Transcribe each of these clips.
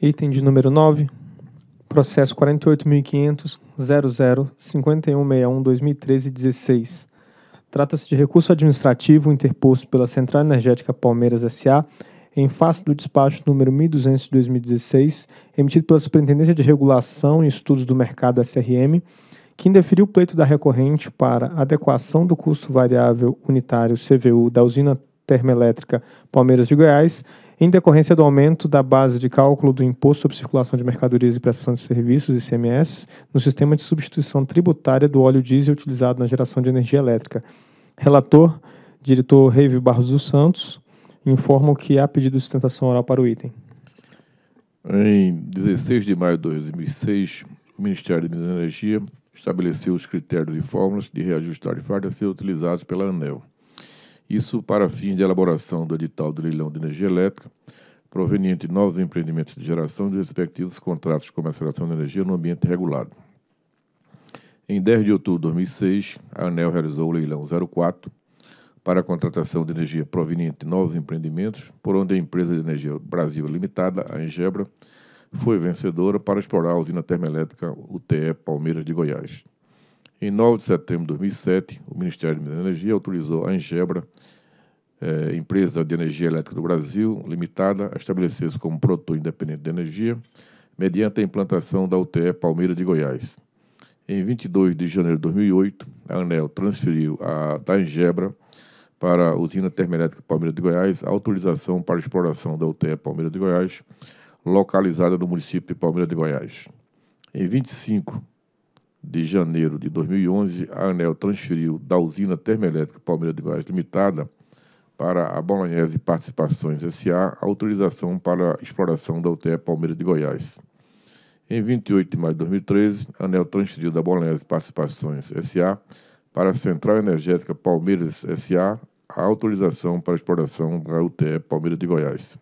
Item de número 9, processo 48.500.00.51.61.2013.16. Trata-se de recurso administrativo interposto pela Central Energética Palmeiras S.A. em face do despacho número 1200 de 2016, emitido pela Superintendência de Regulação e Estudos do Mercado SRM, que indeferiu o pleito da recorrente para adequação do custo variável unitário CVU da usina termoelétrica Palmeiras de Goiás em decorrência do aumento da base de cálculo do Imposto sobre Circulação de Mercadorias e Prestação de Serviços, ICMS, no sistema de substituição tributária do óleo diesel utilizado na geração de energia elétrica. Relator, diretor Reive Barros dos Santos, informa que há pedido de sustentação oral para o item. Em 16 de maio de 2006, o Ministério da Energia estabeleceu os critérios e fórmulas de reajuste tarifário a ser utilizados pela ANEL. Isso para fins de elaboração do edital do leilão de energia elétrica, proveniente de novos empreendimentos de geração e dos respectivos contratos de comercialização de energia no ambiente regulado. Em 10 de outubro de 2006, a ANEL realizou o leilão 04 para a contratação de energia proveniente de novos empreendimentos, por onde a empresa de energia Brasil Limitada, a Engebra, foi vencedora para explorar a usina termoelétrica UTE Palmeiras de Goiás. Em 9 de setembro de 2007, o Ministério da Energia autorizou a Engebra, eh, empresa de energia elétrica do Brasil, limitada, a estabelecer-se como produtor independente de energia, mediante a implantação da UTE Palmeira de Goiás. Em 22 de janeiro de 2008, a ANEL transferiu a, da Engebra para a usina termoelétrica Palmeira de Goiás a autorização para a exploração da UTE Palmeira de Goiás, localizada no município de Palmeira de Goiás. Em 25 de janeiro de 2011, a ANEL transferiu da usina termoelétrica Palmeira de Goiás Limitada para a Bolognese Participações S.A. a autorização para a exploração da UTE Palmeira de Goiás. Em 28 de maio de 2013, a ANEL transferiu da Bolognese Participações S.A. para a Central Energética Palmeiras S.A. a autorização para a exploração da UTE Palmeira de Goiás.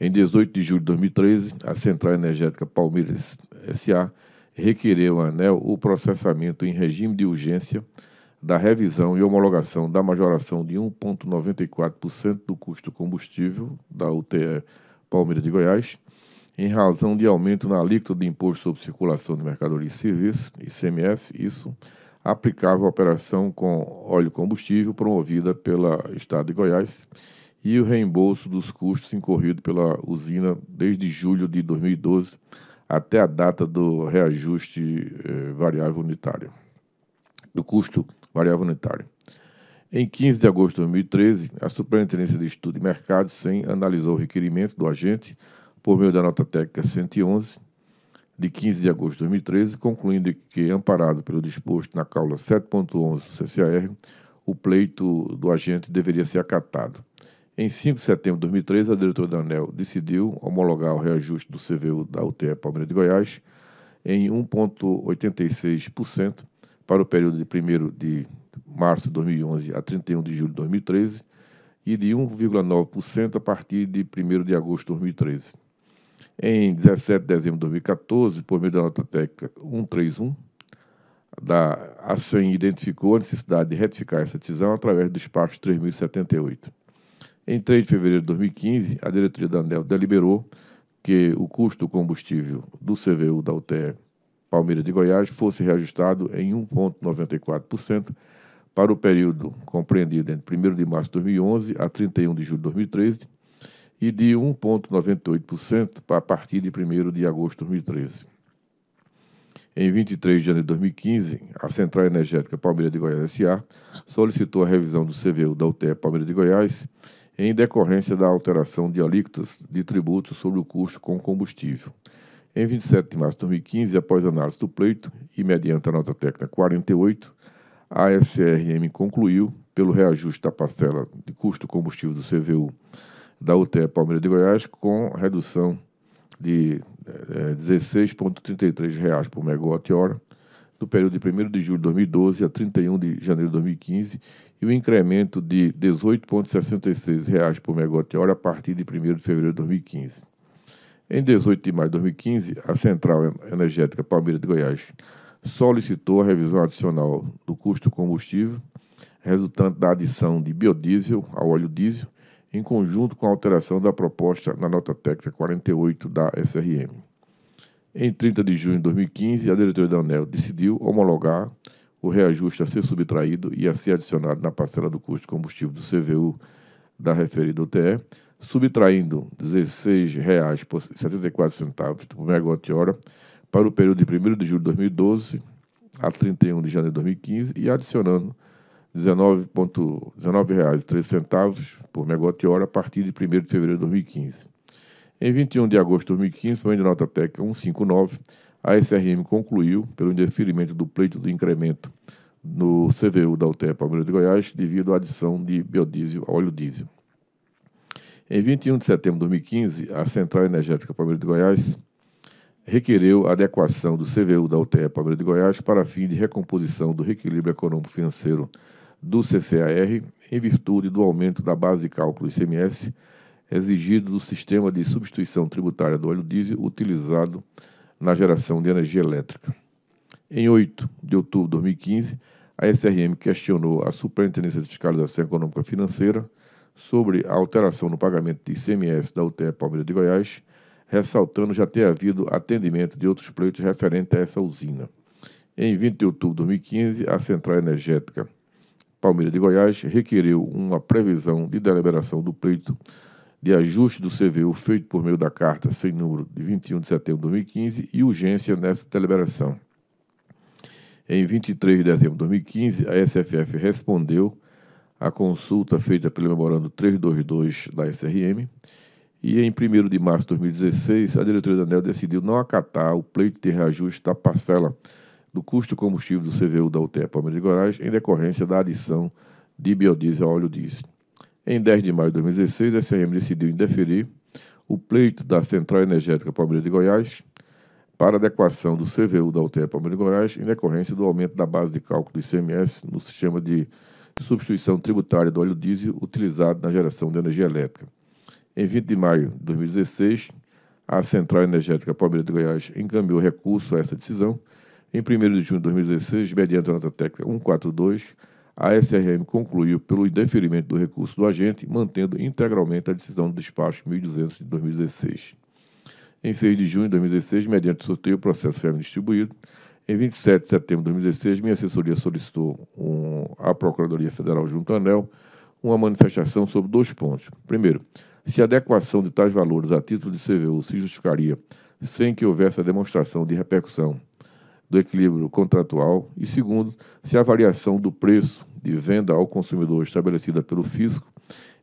Em 18 de julho de 2013, a Central Energética Palmeiras S.A requereu o ANEL o processamento em regime de urgência da revisão e homologação da majoração de 1,94% do custo combustível da UTE Palmeiras de Goiás, em razão de aumento na alíquota de imposto sobre circulação de mercadorias e serviços, ICMS, isso aplicável à operação com óleo combustível promovida pela Estado de Goiás e o reembolso dos custos incorridos pela usina desde julho de 2012 até a data do reajuste eh, variável unitário, do custo variável unitário. Em 15 de agosto de 2013, a Superintendência de Estudo e Mercado, SEM, analisou o requerimento do agente por meio da nota técnica 111, de 15 de agosto de 2013, concluindo que, amparado pelo disposto na cláusula 7.11 do CCAR, o pleito do agente deveria ser acatado. Em 5 de setembro de 2003, a diretora da ANEL decidiu homologar o reajuste do CVU da UTE Palmeiras de Goiás em 1,86% para o período de 1 de março de 2011 a 31 de julho de 2013 e de 1,9% a partir de 1 de agosto de 2013. Em 17 de dezembro de 2014, por meio da nota técnica 131, da, a SEM identificou a necessidade de retificar essa decisão através do espaço 3078. Em 3 de fevereiro de 2015, a diretoria da ANEL deliberou que o custo do combustível do CVU da UTE Palmeira de Goiás fosse reajustado em 1,94% para o período compreendido entre 1 de março de 2011 a 31 de julho de 2013 e de 1,98% a partir de 1 de agosto de 2013. Em 23 de janeiro de 2015, a Central Energética Palmeira de Goiás S.A. solicitou a revisão do CVU da UTE Palmeira de Goiás em decorrência da alteração de alíquotas de tributos sobre o custo com combustível. Em 27 de março de 2015, após análise do pleito e mediante a nota técnica 48, a SRM concluiu, pelo reajuste da parcela de custo combustível do CVU da UTE Palmeiras de Goiás, com redução de eh, R$ 16,33 por megawatt-hora, do período de 1 de julho de 2012 a 31 de janeiro de 2015 e o um incremento de R$ 18,66 por megawatt-hora a partir de 1 de fevereiro de 2015. Em 18 de maio de 2015, a Central Energética Palmeira de Goiás solicitou a revisão adicional do custo combustível, resultante da adição de biodiesel ao óleo diesel, em conjunto com a alteração da proposta na nota técnica 48 da SRM. Em 30 de junho de 2015, a diretoria da ANEL decidiu homologar o reajuste a ser subtraído e a ser adicionado na parcela do custo de combustível do CVU da referida UTE, subtraindo R$ 16,74 por megawatt-hora para o período de 1 de julho de 2012 a 31 de janeiro de 2015 e adicionando R$ 19,03 19 por megawatt-hora a partir de 1 de fevereiro de 2015. Em 21 de agosto de 2015, por nota técnica 159, a SRM concluiu pelo indeferimento do pleito do incremento no CVU da UTE Palmeiras de Goiás devido à adição de biodiesel a óleo diesel. Em 21 de setembro de 2015, a Central Energética Palmeiras de Goiás requereu a adequação do CVU da UTE Palmeiras de Goiás para fim de recomposição do reequilíbrio econômico-financeiro do CCAR em virtude do aumento da base de cálculo ICMS exigido do sistema de substituição tributária do óleo diesel utilizado na geração de energia elétrica. Em 8 de outubro de 2015, a SRM questionou a Superintendência de Fiscalização Econômica Financeira sobre a alteração no pagamento de ICMS da UTE Palmeira de Goiás, ressaltando já ter havido atendimento de outros pleitos referente a essa usina. Em 20 de outubro de 2015, a Central Energética Palmeira de Goiás requereu uma previsão de deliberação do pleito de ajuste do CVU feito por meio da carta sem número de 21 de setembro de 2015 e urgência nessa deliberação. Em 23 de dezembro de 2015, a SFF respondeu à consulta feita pelo memorando 322 da SRM e em 1 de março de 2016, a diretoria da ANEL decidiu não acatar o pleito de reajuste da parcela do custo combustível do CVU da UTE Palmeiras de Goiás em decorrência da adição de biodiesel a óleo diesel. Em 10 de maio de 2016, a SRM decidiu indeferir o pleito da Central Energética Palmeira de Goiás para adequação do CVU da UTE Palmeira de Goiás em decorrência do aumento da base de cálculo do ICMS no sistema de substituição tributária do óleo diesel utilizado na geração de energia elétrica. Em 20 de maio de 2016, a Central Energética Palmeira de Goiás encaminhou recurso a essa decisão. Em 1 de junho de 2016, mediante a nota técnica 142, a SRM concluiu pelo indeferimento do recurso do agente, mantendo integralmente a decisão do despacho 1200 de 2016. Em 6 de junho de 2016, mediante sorteio, processo foi distribuído. Em 27 de setembro de 2016, minha assessoria solicitou um, à Procuradoria Federal junto à ANEL uma manifestação sobre dois pontos. Primeiro, se a adequação de tais valores a título de CVU se justificaria sem que houvesse a demonstração de repercussão do equilíbrio contratual e, segundo, se a variação do preço de venda ao consumidor estabelecida pelo fisco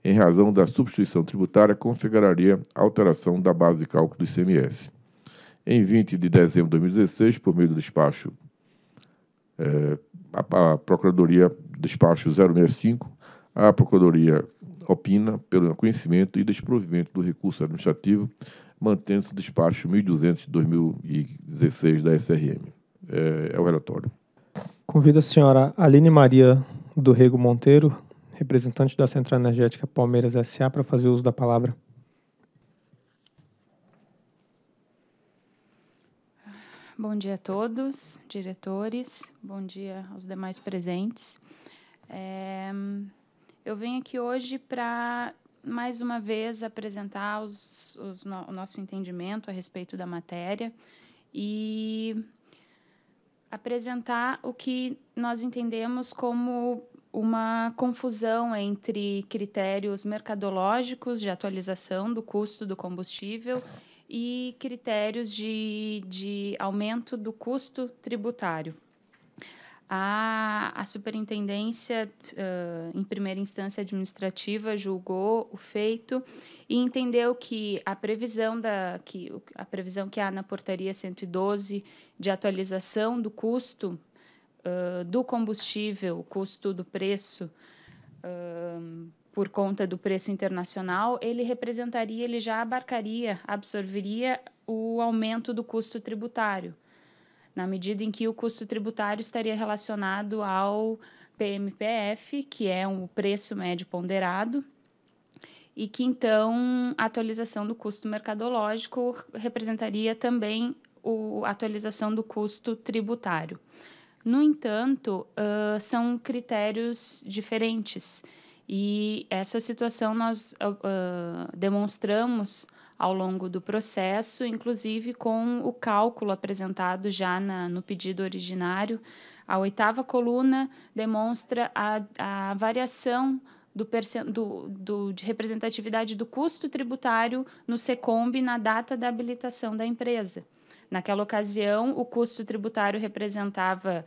em razão da substituição tributária configuraria alteração da base de cálculo do ICMS. Em 20 de dezembro de 2016, por meio do despacho é, a, a Procuradoria despacho 065, a Procuradoria opina pelo conhecimento e desprovimento do recurso administrativo, mantendo-se o despacho 1200 de 2016 da SRM é, é o relatório. Convido a senhora Aline Maria do Rego Monteiro, representante da Central Energética Palmeiras SA, para fazer uso da palavra. Bom dia a todos, diretores, bom dia aos demais presentes. É, eu venho aqui hoje para, mais uma vez, apresentar os, os no, o nosso entendimento a respeito da matéria e apresentar o que nós entendemos como uma confusão entre critérios mercadológicos de atualização do custo do combustível e critérios de, de aumento do custo tributário a, a superintendência, uh, em primeira instância administrativa, julgou o feito e entendeu que a previsão da que a previsão que há na portaria 112 de atualização do custo uh, do combustível, o custo do preço uh, por conta do preço internacional, ele representaria, ele já abarcaria, absorveria o aumento do custo tributário na medida em que o custo tributário estaria relacionado ao PMPF, que é um preço médio ponderado, e que então a atualização do custo mercadológico representaria também a atualização do custo tributário. No entanto, uh, são critérios diferentes. E essa situação nós uh, demonstramos ao longo do processo, inclusive com o cálculo apresentado já na, no pedido originário. A oitava coluna demonstra a, a variação do, do, do, de representatividade do custo tributário no SECOMB na data da habilitação da empresa. Naquela ocasião, o custo tributário representava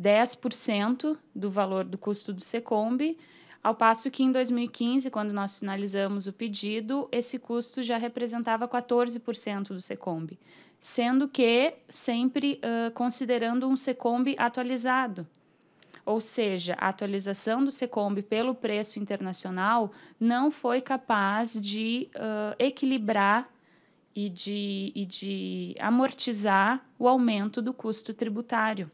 10% do valor do custo do SECOMB ao passo que em 2015, quando nós finalizamos o pedido, esse custo já representava 14% do Secomb, sendo que sempre uh, considerando um Secomb atualizado. Ou seja, a atualização do Secomb pelo preço internacional não foi capaz de uh, equilibrar e de, e de amortizar o aumento do custo tributário.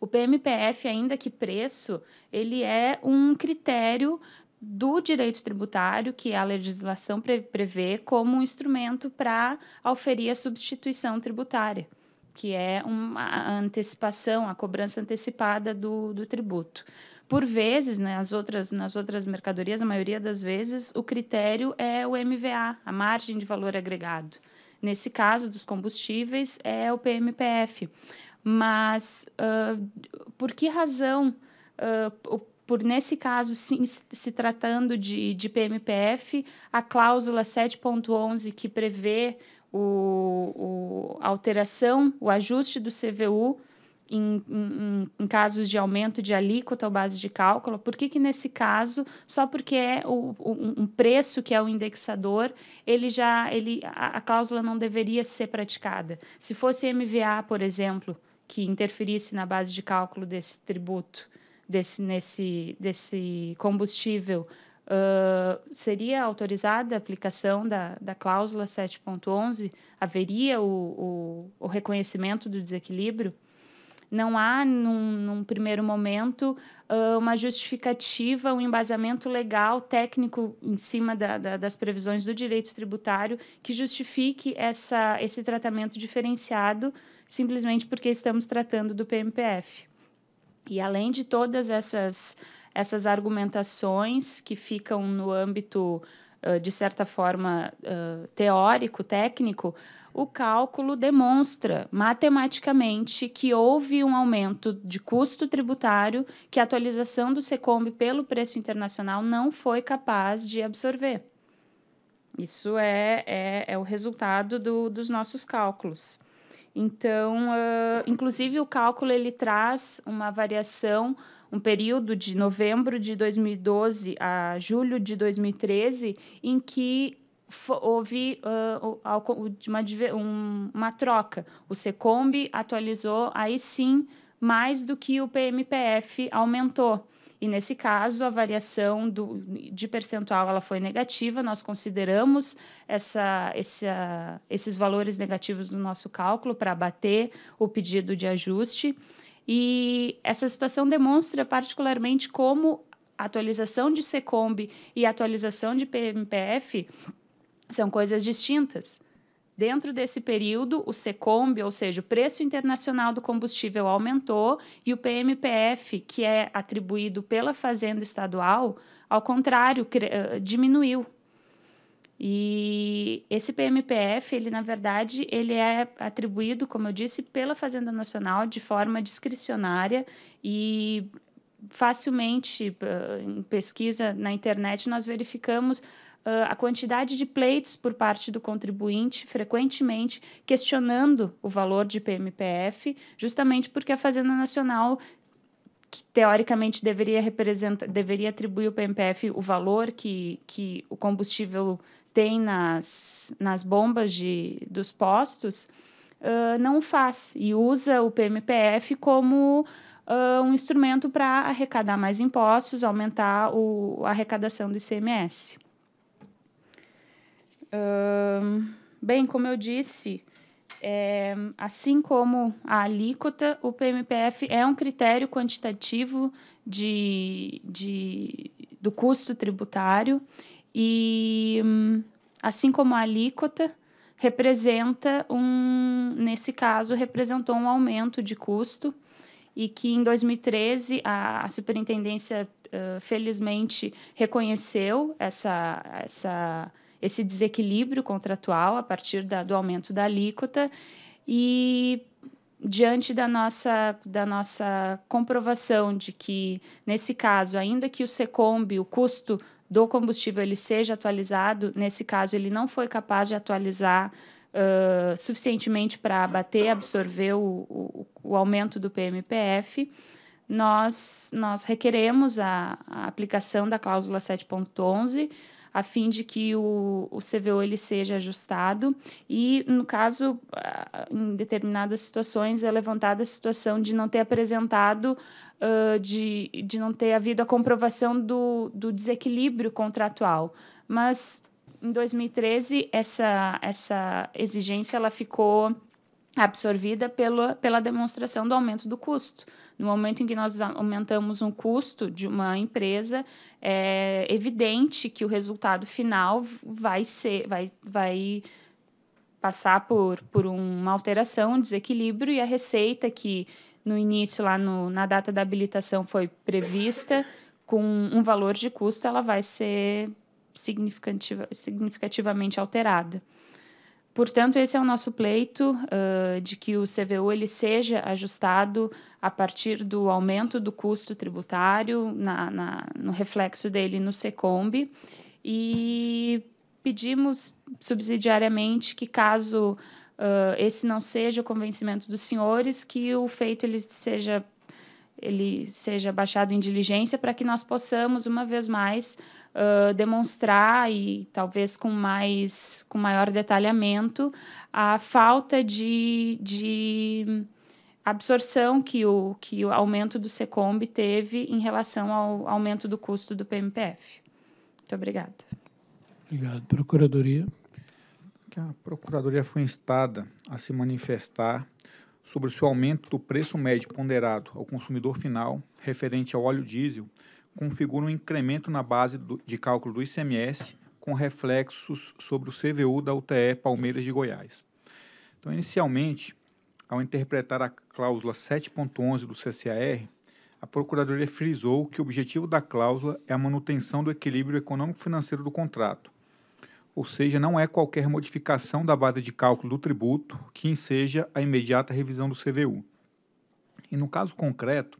O PMPF, ainda que preço, ele é um critério do direito tributário que a legislação prevê como um instrumento para auferir a substituição tributária, que é uma antecipação, a cobrança antecipada do, do tributo. Por vezes, né, as outras, nas outras mercadorias, a maioria das vezes, o critério é o MVA, a margem de valor agregado. Nesse caso dos combustíveis, é o PMPF. Mas uh, por que razão, uh, por nesse caso, sim, se tratando de, de PMPF, a cláusula 7.11 que prevê o, o, a alteração, o ajuste do CVU em, em, em, casos de aumento de alíquota ou base de cálculo, por que, que nesse caso, só porque é o, um preço que é o indexador, ele já ele, a, a cláusula não deveria ser praticada? Se fosse MVA, por exemplo, que interferisse na base de cálculo desse tributo, desse, nesse, desse combustível, uh, seria autorizada a aplicação da, da cláusula 7.11? Haveria o, o, o reconhecimento do desequilíbrio? não há, num, num primeiro momento, uma justificativa, um embasamento legal, técnico, em cima da, da, das previsões do direito tributário, que justifique essa, esse tratamento diferenciado simplesmente porque estamos tratando do PMPF. E além de todas essas, essas argumentações que ficam no âmbito, de certa forma, teórico, técnico, o cálculo demonstra matematicamente que houve um aumento de custo tributário que a atualização do Secomb pelo preço internacional não foi capaz de absorver. Isso é, é, é o resultado do, dos nossos cálculos. Então, uh, inclusive o cálculo ele traz uma variação, um período de novembro de 2012 a julho de 2013, em que houve uh, uma, uma troca. O Secomb atualizou, aí sim, mais do que o PMPF aumentou. E nesse caso, a variação do, de percentual ela foi negativa, nós consideramos essa, essa, ah, esses valores negativos no nosso cálculo para abater o pedido de ajuste. E essa situação demonstra particularmente como a atualização de Secomb e a atualização de PMPF são coisas distintas. Dentro desse período, o Secomb, ou seja, o preço internacional do combustível aumentou e o PMPF, que é atribuído pela Fazenda Estadual, ao contrário, eh, diminuiu. E esse PMPF, ele na verdade, ele é atribuído, como eu disse, pela Fazenda Nacional de forma discricionária e facilmente eh, em pesquisa na internet nós verificamos a quantidade de pleitos por parte do contribuinte, frequentemente questionando o valor de PMPF, justamente porque a Fazenda Nacional que teoricamente deveria representar, deveria atribuir o PMPF o valor que, que o combustível tem nas, nas bombas de, dos postos, uh, não faz e usa o PMPF como uh, um instrumento para arrecadar mais impostos, aumentar o, a arrecadação do ICMS. Hum, bem, como eu disse, é, assim como a alíquota, o PMPF é um critério quantitativo de, de, do custo tributário e, hum, assim como a alíquota, representa um, nesse caso, representou um aumento de custo e que em 2013 a, a superintendência uh, felizmente reconheceu essa, essa esse desequilíbrio contratual a partir da, do aumento da alíquota e diante da nossa, da nossa comprovação de que, nesse caso, ainda que o SECOMB, o custo do combustível, ele seja atualizado, nesse caso, ele não foi capaz de atualizar uh, suficientemente para abater, absorver o, o, o, aumento do PMPF, nós, nós requeremos a, a aplicação da cláusula 7.11 a fim de que o, o CVO ele seja ajustado e, no caso, em determinadas situações, é levantada a situação de não ter apresentado, uh, de, de não ter havido a comprovação do, do desequilíbrio contratual. Mas, em 2013, essa, essa exigência ela ficou absorvida pela, pela demonstração do aumento do custo. No momento em que nós aumentamos um custo de uma empresa, é evidente que o resultado final vai ser, vai, vai passar por, por uma alteração, um desequilíbrio, e a receita que no início, lá no, na data da habilitação, foi prevista com um valor de custo, ela vai ser significativa, significativamente alterada. Portanto, esse é o nosso pleito uh, de que o CVU ele seja ajustado a partir do aumento do custo tributário, na, na no reflexo dele no SECOMB, e pedimos subsidiariamente que, caso uh, esse não seja o convencimento dos senhores, que o feito ele seja, ele seja baixado em diligência para que nós possamos, uma vez mais, uh, demonstrar e talvez com mais com maior detalhamento a falta de, de absorção que o, que o aumento do SECOMB teve em relação ao aumento do custo do PMPF. Muito obrigada. Obrigado. Procuradoria. a Procuradoria foi instada a se manifestar sobre se o aumento do preço médio ponderado ao consumidor final referente ao óleo diesel configura um incremento na base do, de cálculo do ICMS com reflexos sobre o CVU da UTE Palmeiras de Goiás. Então, inicialmente, ao interpretar a cláusula 7.11 do CCAR, a Procuradoria frisou que o objetivo da cláusula é a manutenção do equilíbrio econômico-financeiro do contrato, ou seja, não é qualquer modificação da base de cálculo do tributo que enseja a imediata revisão do CVU. E no caso concreto,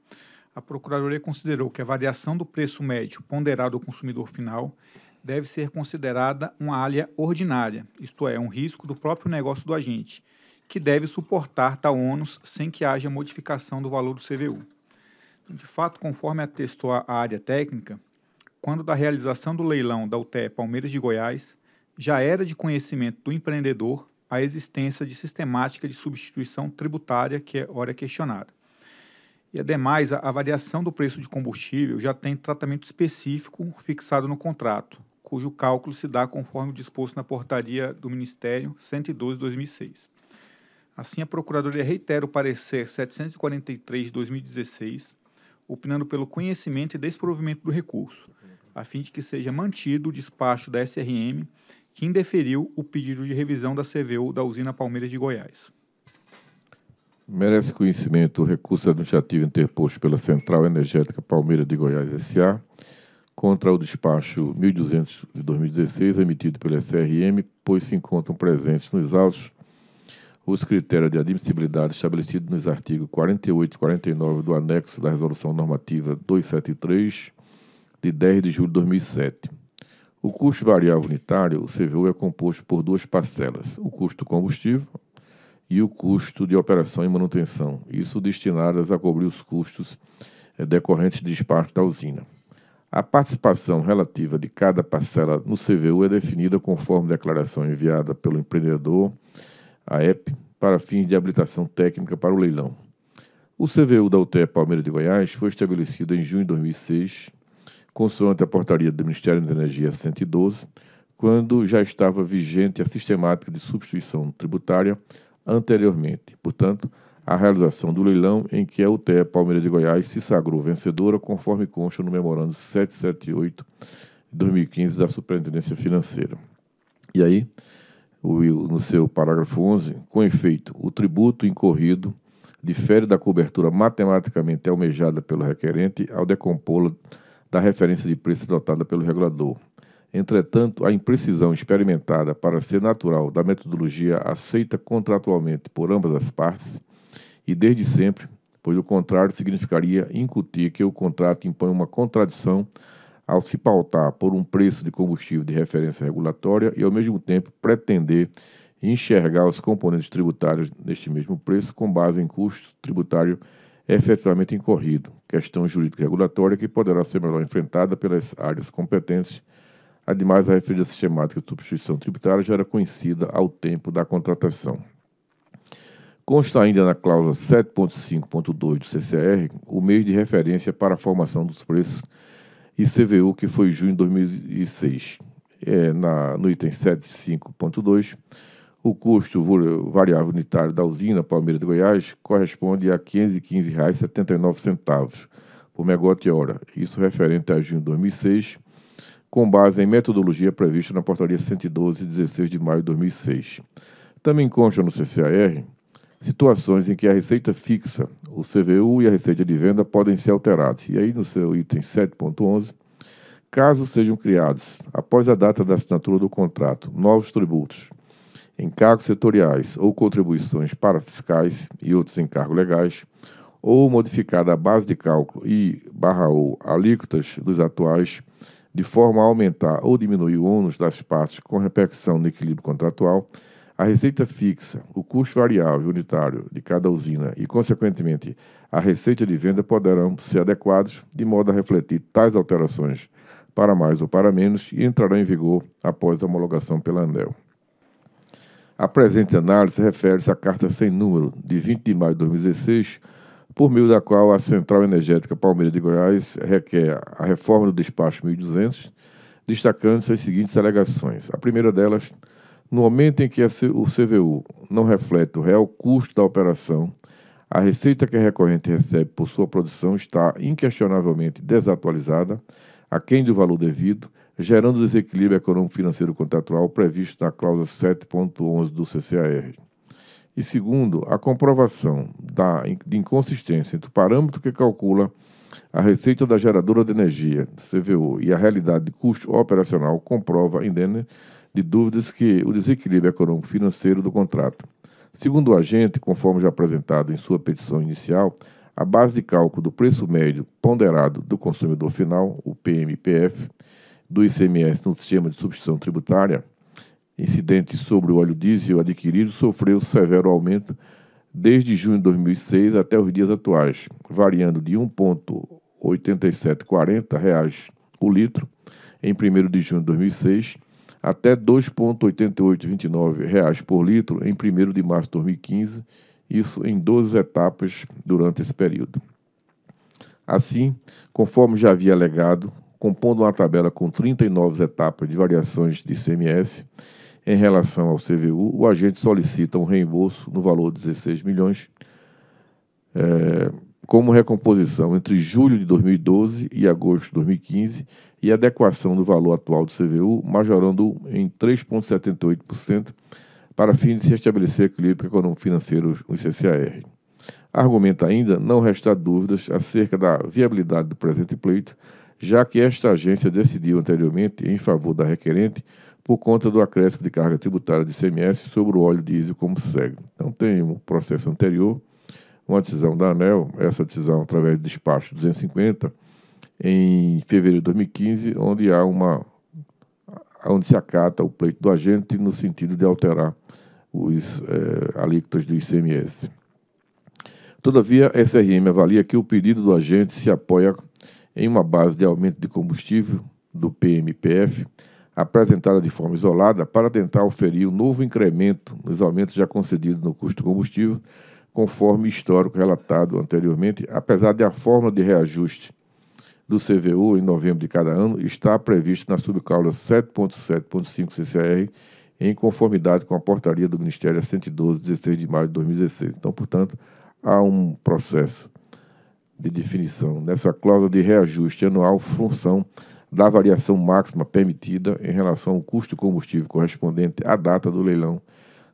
a Procuradoria considerou que a variação do preço médio ponderado ao consumidor final deve ser considerada uma alha ordinária, isto é, um risco do próprio negócio do agente, que deve suportar tal ônus sem que haja modificação do valor do CVU. Então, de fato, conforme atestou a área técnica, quando da realização do leilão da UTE Palmeiras de Goiás, já era de conhecimento do empreendedor a existência de sistemática de substituição tributária que é hora questionada. E, ademais, a variação do preço de combustível já tem tratamento específico fixado no contrato, cujo cálculo se dá conforme disposto na portaria do Ministério 112/2006. Assim, a Procuradoria reitera o parecer 743/2016, opinando pelo conhecimento e desprovimento do recurso, a fim de que seja mantido o despacho da SRM, que indeferiu o pedido de revisão da CVU da usina Palmeiras de Goiás. Merece conhecimento o recurso administrativo interposto pela Central Energética Palmeira de Goiás S.A. contra o despacho 1200 de 2016 emitido pela SRM, pois se encontram presentes nos autos os critérios de admissibilidade estabelecidos nos artigos 48 e 49 do anexo da Resolução Normativa 273, de 10 de julho de 2007. O custo variável unitário, o CVU, é composto por duas parcelas: o custo combustível, e o custo de operação e manutenção, isso destinadas a cobrir os custos eh, decorrentes de disparo da usina. A participação relativa de cada parcela no CVU é definida conforme declaração enviada pelo empreendedor à EP para fins de habilitação técnica para o leilão. O CVU da UTE Palmeira de Goiás foi estabelecido em junho de 2006, consoante a portaria do Ministério da Energia 112, quando já estava vigente a sistemática de substituição tributária anteriormente. Portanto, a realização do leilão em que a UTE Palmeiras de Goiás se sagrou vencedora, conforme consta no memorando 778 2015 da Superintendência Financeira. E aí, no seu parágrafo 11, com efeito, o tributo incorrido difere da cobertura matematicamente almejada pelo requerente ao decompô-la da referência de preço adotada pelo regulador, Entretanto, a imprecisão experimentada para ser natural da metodologia aceita contratualmente por ambas as partes, e desde sempre, pois o contrário significaria incutir que o contrato impõe uma contradição ao se pautar por um preço de combustível de referência regulatória e, ao mesmo tempo, pretender enxergar os componentes tributários neste mesmo preço com base em custo tributário efetivamente incorrido, questão jurídica regulatória que poderá ser melhor enfrentada pelas áreas competentes Ademais, a referência sistemática de substituição tributária já era conhecida ao tempo da contratação. Consta ainda na cláusula 7.5.2 do CCR o mês de referência para a formação dos preços e CVU, que foi junho de 2006. É, na, no item 7.5.2, o custo variável unitário da usina Palmeira de Goiás corresponde a R$ 515,79 por megawatt-hora, isso referente a junho de 2006 com base em metodologia prevista na Portaria 112, 16 de maio de 2006. Também consta no CCAR situações em que a receita fixa, o CVU e a receita de venda podem ser alterados. E aí, no seu item 7.11, caso sejam criados, após a data da assinatura do contrato, novos tributos, encargos setoriais ou contribuições para fiscais e outros encargos legais, ou modificada a base de cálculo e barra ou alíquotas dos atuais de forma a aumentar ou diminuir o ônus das partes com repercussão no equilíbrio contratual, a receita fixa, o custo variável unitário de cada usina e, consequentemente, a receita de venda poderão ser adequados de modo a refletir tais alterações para mais ou para menos e entrarão em vigor após a homologação pela ANEL. A presente análise refere-se à carta sem número de 20 de maio de 2016 por meio da qual a Central Energética Palmeiras de Goiás requer a reforma do despacho 1200, destacando-se as seguintes alegações. A primeira delas, no momento em que o CVU não reflete o real custo da operação, a receita que a recorrente recebe por sua produção está inquestionavelmente desatualizada, aquém do valor devido, gerando desequilíbrio econômico-financeiro contratual previsto na cláusula 7.11 do CCAR. E segundo, a comprovação da, de inconsistência entre o parâmetro que calcula a receita da geradora de energia, CVO, e a realidade de custo operacional comprova, indene de dúvidas, que o desequilíbrio econômico-financeiro do contrato. Segundo o agente, conforme já apresentado em sua petição inicial, a base de cálculo do preço médio ponderado do consumidor final, o PMPF, do ICMS no sistema de substituição tributária, incidente sobre o óleo diesel adquirido sofreu severo aumento desde junho de 2006 até os dias atuais, variando de 1,8740 reais o litro em 1 de junho de 2006 até 2,8829 reais por litro em 1 de março de 2015, isso em 12 etapas durante esse período. Assim, conforme já havia alegado, compondo uma tabela com 39 etapas de variações de CMS em relação ao CVU, o agente solicita um reembolso no valor de 16 milhões, é, como recomposição entre julho de 2012 e agosto de 2015 e adequação do valor atual do CVU, majorando em 3,78% para fim de se estabelecer equilíbrio econômico financeiro no ICCAR. Argumenta ainda não restar dúvidas acerca da viabilidade do presente pleito, já que esta agência decidiu anteriormente em favor da requerente por conta do acréscimo de carga tributária de ICMS sobre o óleo diesel, como segue. Então, tem um processo anterior, uma decisão da ANEL, essa decisão através do despacho 250, em fevereiro de 2015, onde há uma onde se acata o pleito do agente no sentido de alterar os é, alíquotas do ICMS. Todavia, a SRM avalia que o pedido do agente se apoia em uma base de aumento de combustível do PMPF apresentada de forma isolada para tentar oferir um novo incremento nos aumentos já concedidos no custo do combustível, conforme histórico relatado anteriormente, apesar de a fórmula de reajuste do CVU em novembro de cada ano estar previsto na subcáula 7.7.5 CCR em conformidade com a portaria do Ministério 112, 16 de maio de 2016. Então, portanto, há um processo de definição nessa cláusula de reajuste anual função da variação máxima permitida em relação ao custo de combustível correspondente à data do leilão,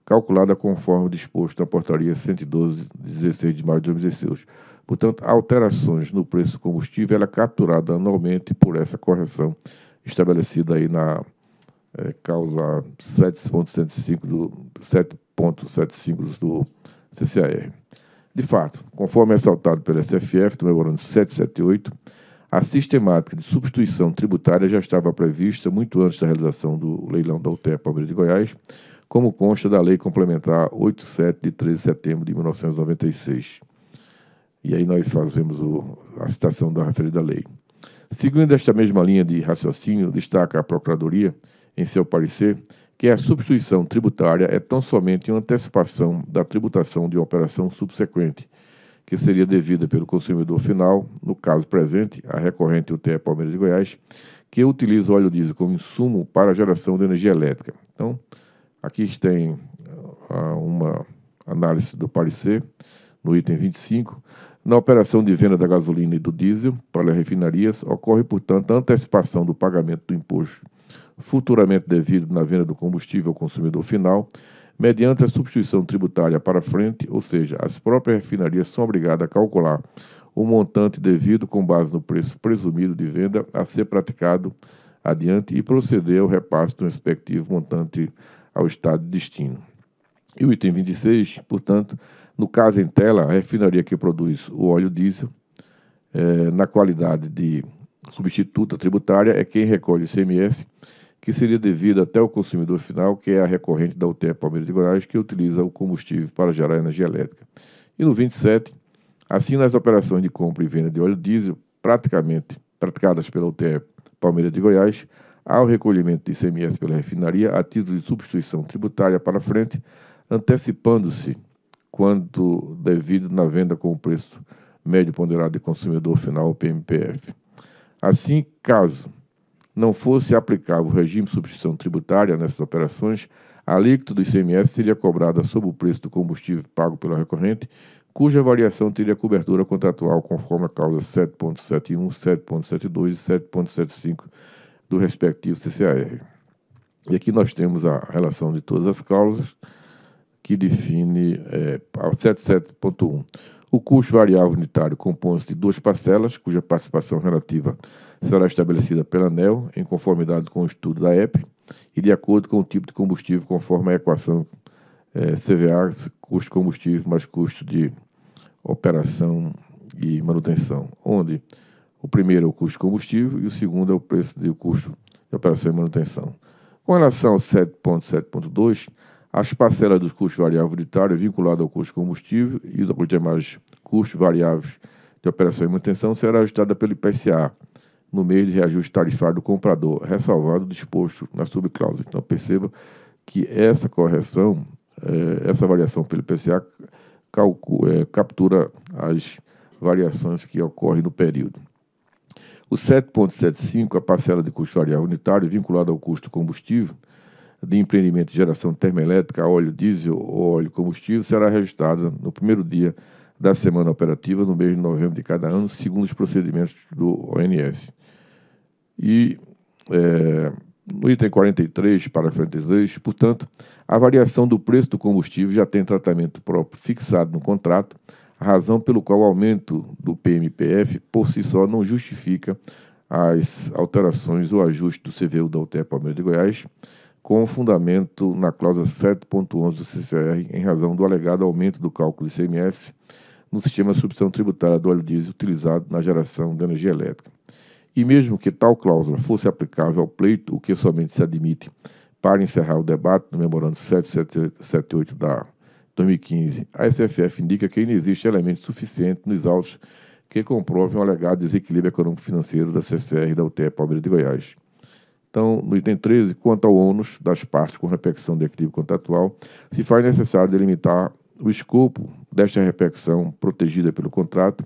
calculada conforme disposto na portaria 112, 16 de maio de 2016. Portanto, alterações no preço do combustível é capturada anualmente por essa correção estabelecida aí na é, causa 7.75 do 7.75 do CCAR. De fato, conforme ressaltado pela SFF, do memorando 778, a sistemática de substituição tributária já estava prevista muito antes da realização do leilão da UTE Palmeiras de Goiás, como consta da Lei Complementar 87 de 13 de setembro de 1996. E aí nós fazemos o, a citação da referida lei. Seguindo esta mesma linha de raciocínio, destaca a Procuradoria, em seu parecer, que a substituição tributária é tão somente uma antecipação da tributação de uma operação subsequente, que seria devida pelo consumidor final, no caso presente, a recorrente UTE Palmeiras de Goiás, que utiliza o óleo diesel como insumo para a geração de energia elétrica. Então, aqui tem ah, uma análise do parecer, no item 25. Na operação de venda da gasolina e do diesel para refinarias, ocorre, portanto, a antecipação do pagamento do imposto futuramente devido na venda do combustível ao consumidor final mediante a substituição tributária para frente, ou seja, as próprias refinarias são obrigadas a calcular o montante devido com base no preço presumido de venda a ser praticado adiante e proceder ao repasse do respectivo montante ao estado de destino. E o item 26, portanto, no caso em tela, a refinaria que produz o óleo diesel, eh, na qualidade de substituta tributária, é quem recolhe o Cms que seria devida até o consumidor final, que é a recorrente da UTE Palmeiras de Goiás, que utiliza o combustível para gerar energia elétrica. E no 27, assim nas operações de compra e venda de óleo diesel, praticamente praticadas pela UTE Palmeiras de Goiás, há o recolhimento de ICMS pela refinaria a título de substituição tributária para frente, antecipando-se quanto devido na venda com o preço médio ponderado de consumidor final, PMPF. Assim, caso não fosse aplicável o regime de substituição tributária nessas operações, a alíquota do ICMS seria cobrada sob o preço do combustível pago pela recorrente, cuja variação teria cobertura contratual conforme a causa 7.71, 7.72 e 7.75 do respectivo CCAR. E aqui nós temos a relação de todas as causas que define é, eh, 77.1. O custo variável unitário compõe-se de duas parcelas, cuja participação relativa será estabelecida pela ANEL, em conformidade com o estudo da EP, e de acordo com o tipo de combustível, conforme a equação eh, CVA, custo combustível mais custo de operação e manutenção, onde o primeiro é o custo combustível e o segundo é o preço do custo de operação e manutenção. Com relação ao 7.7.2, as parcelas dos custos variáveis unitários vinculados ao custo de combustível e aos demais custos variáveis de operação e manutenção será ajustada pelo IPCA no mês de reajuste tarifário do comprador, ressalvado o disposto na subcláusula. Então, perceba que essa correção, eh, essa variação pelo IPCA, calcula, eh, captura as variações que ocorrem no período. O 7,75, a parcela de custo variável unitário vinculada ao custo combustível, de empreendimento de geração termoelétrica óleo diesel ou óleo combustível será registrada no primeiro dia da semana operativa, no mês de novembro de cada ano, segundo os procedimentos do ONS. E é, no item 43, parágrafo 36, portanto, a variação do preço do combustível já tem tratamento próprio fixado no contrato, razão pelo qual o aumento do PMPF por si só não justifica as alterações ou ajuste do CVU da UTE Palmeiras de Goiás, com fundamento na cláusula 7.11 do CCR, em razão do alegado aumento do cálculo de ICMS no sistema de subvenção tributária do óleo diesel utilizado na geração de energia elétrica. E mesmo que tal cláusula fosse aplicável ao pleito, o que somente se admite para encerrar o debate no memorando 778 da 2015, a SFF indica que ainda existe elemento suficiente nos autos que comprovem o alegado desequilíbrio econômico-financeiro da CCR e da UTE Palmeiras de Goiás então, no item 13, quanto ao ônus das partes com repercussão de equilíbrio contratual, se faz necessário delimitar o escopo desta repercussão protegida pelo contrato,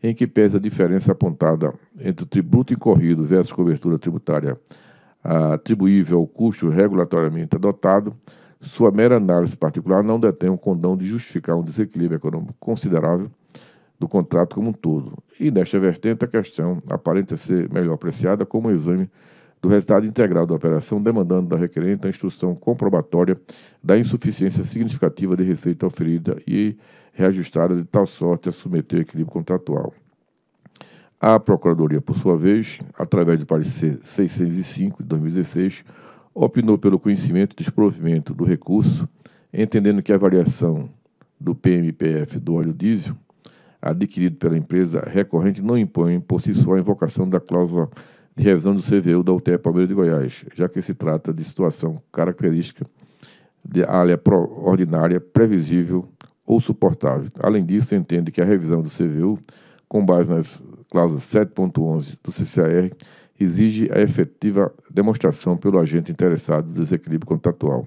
em que pesa a diferença apontada entre o tributo incorrido versus cobertura tributária atribuível ao custo regulatoriamente adotado, sua mera análise particular não detém o condão de justificar um desequilíbrio econômico considerável do contrato como um todo. E, nesta vertente, a questão aparenta ser melhor apreciada como um exame do resultado integral da operação, demandando da requerente a instrução comprobatória da insuficiência significativa de receita oferida e reajustada de tal sorte a submeter o equilíbrio contratual. A Procuradoria, por sua vez, através do parecer 605 de 2016, opinou pelo conhecimento e desprovimento do recurso, entendendo que a variação do PMPF do óleo diesel adquirido pela empresa recorrente não impõe por si só a invocação da cláusula de revisão do CVU da UTE Palmeiras de Goiás, já que se trata de situação característica de área ordinária, previsível ou suportável. Além disso, entende que a revisão do CVU, com base nas cláusulas 7.11 do CCAR, exige a efetiva demonstração pelo agente interessado do desequilíbrio contratual.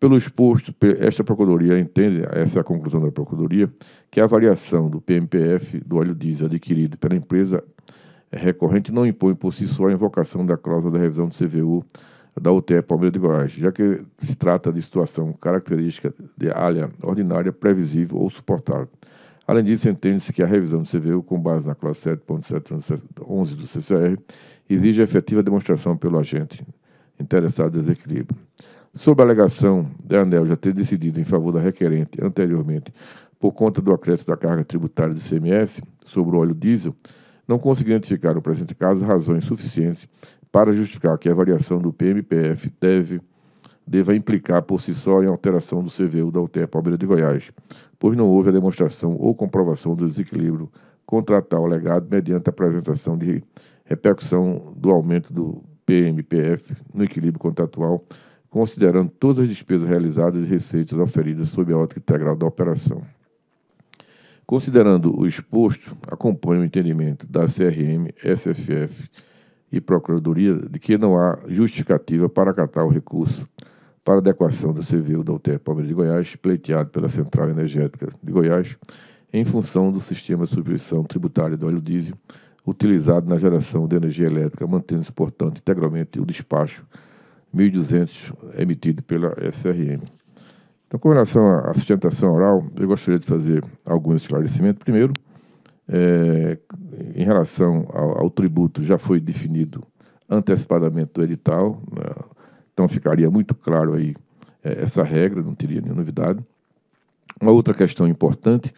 Pelo exposto, esta Procuradoria entende, essa é a conclusão da Procuradoria, que a avaliação do PMPF do óleo diesel adquirido pela empresa é recorrente não impõe por si só a invocação da cláusula da revisão do CVU da UTE Palmeiras de Goiás, já que se trata de situação característica de área ordinária, previsível ou suportável. Além disso, entende-se que a revisão do CVU, com base na classe 7.711 do CCR, exige a efetiva demonstração pelo agente interessado em desequilíbrio. Sob a alegação da ANEL já ter decidido em favor da requerente anteriormente por conta do acréscimo da carga tributária do CMS sobre o óleo diesel, não conseguiu identificar no presente caso razões suficientes para justificar que a variação do PMPF deve deva implicar por si só em alteração do CVU da UTE Palmeira de Goiás, pois não houve a demonstração ou comprovação do desequilíbrio contratual alegado mediante a apresentação de repercussão do aumento do PMPF no equilíbrio contratual, considerando todas as despesas realizadas e receitas oferidas sob a ótica integral da operação. Considerando o exposto, acompanha o entendimento da CRM, SFF e Procuradoria de que não há justificativa para acatar o recurso para adequação da CVU da UTE Palmeiras de Goiás, pleiteado pela Central Energética de Goiás, em função do sistema de substituição tributária do óleo diesel utilizado na geração de energia elétrica, mantendo-se, portanto, integralmente o despacho 1200 emitido pela SRM. Então, com relação à sustentação oral, eu gostaria de fazer alguns esclarecimentos. Primeiro, é, em relação ao, ao, tributo, já foi definido antecipadamente do edital, né? então ficaria muito claro aí é, essa regra, não teria nenhuma novidade. Uma outra questão importante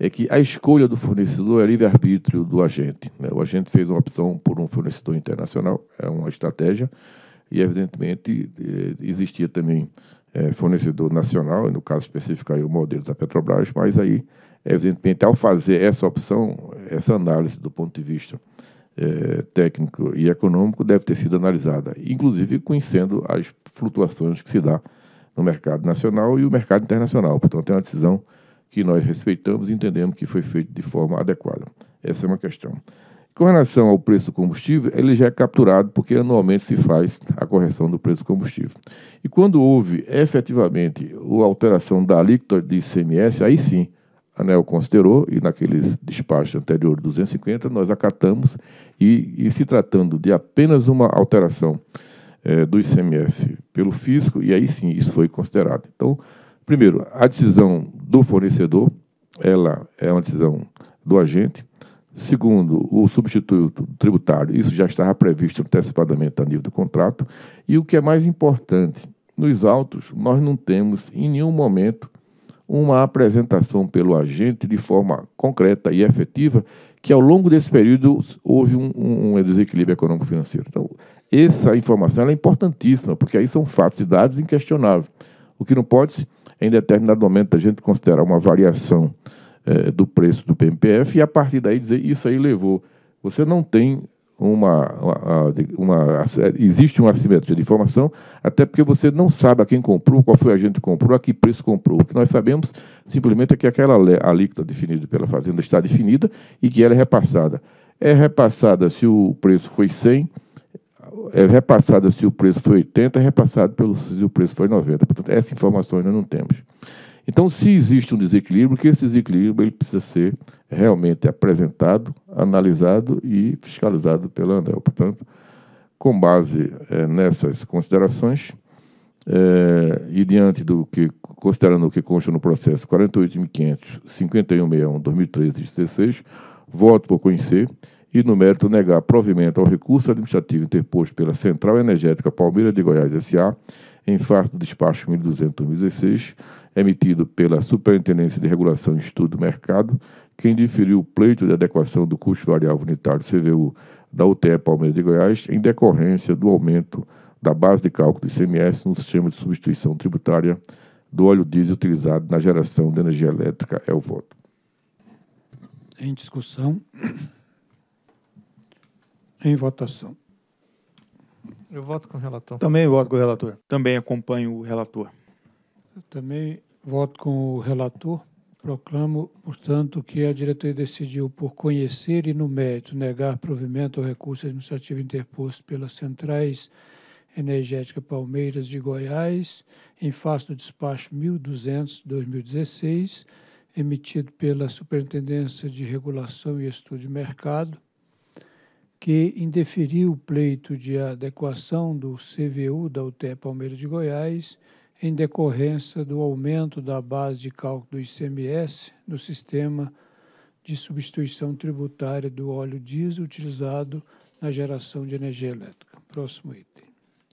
é que a escolha do fornecedor é livre-arbítrio do agente. Né? O agente fez uma opção por um fornecedor internacional, é uma estratégia, e evidentemente é, existia também é, fornecedor nacional, no caso específico aí o modelo da Petrobras, mas aí, evidentemente, ao fazer essa opção, essa análise do ponto de vista é, técnico e econômico deve ter sido analisada, inclusive conhecendo as flutuações que se dá no mercado nacional e o mercado internacional. Portanto, é uma decisão que nós respeitamos e entendemos que foi feita de forma adequada. Essa é uma questão. Com relação ao preço do combustível, ele já é capturado porque anualmente se faz a correção do preço do combustível. E quando houve efetivamente a alteração da alíquota de ICMS, aí sim a ANEL considerou, e naqueles despachos anteriores 250, nós acatamos, e, e se tratando de apenas uma alteração é, do ICMS pelo fisco, e aí sim isso foi considerado. Então, primeiro, a decisão do fornecedor, ela é uma decisão do agente, Segundo, o substituto tributário, isso já estava previsto antecipadamente a nível do contrato. E o que é mais importante, nos autos, nós não temos em nenhum momento uma apresentação pelo agente de forma concreta e efetiva que ao longo desse período houve um, um desequilíbrio econômico-financeiro. Então, essa informação é importantíssima, porque aí são fatos e dados inquestionáveis. O que não pode, em determinado momento, a gente considerar uma variação é, do preço do PMPF e a partir daí dizer isso aí levou. Você não tem uma, uma, uma, existe uma assimetria de informação, até porque você não sabe a quem comprou, qual foi a gente que comprou, a que preço comprou. O que nós sabemos simplesmente é que aquela alíquota definida pela Fazenda está definida e que ela é repassada. É repassada se o preço foi 100, é repassada se o preço foi 80, é repassado pelo, se o preço foi 90. Portanto, essa informação ainda não temos. Então, se existe um desequilíbrio, que esse desequilíbrio ele precisa ser realmente apresentado, analisado e fiscalizado pela ANEL. Portanto, com base é, nessas considerações é, e diante do que, considerando o que consta no processo 48.500.5161-2013-16, voto por conhecer e, no mérito, negar provimento ao recurso administrativo interposto pela Central Energética Palmeira de Goiás S.A., em face do despacho 1200-2016, emitido pela Superintendência de Regulação e Estudo do Mercado, quem diferiu o pleito de adequação do custo variável unitário CVU da UTE Palmeiras de Goiás em decorrência do aumento da base de cálculo do ICMS no sistema de substituição tributária do óleo diesel utilizado na geração de energia elétrica. É o voto. Em discussão. Em votação. Eu voto com o relator. Também voto com o relator. Também acompanho o relator. Eu também voto com o relator. Proclamo, portanto, que a diretoria decidiu, por conhecer e no mérito, negar provimento ao recurso administrativo interposto pelas centrais energéticas Palmeiras de Goiás, em face do despacho 1200-2016, emitido pela Superintendência de Regulação e Estudo de Mercado, que indeferiu o pleito de adequação do CVU da UTE Palmeiras de Goiás em decorrência do aumento da base de cálculo do ICMS no sistema de substituição tributária do óleo diesel utilizado na geração de energia elétrica. Próximo item.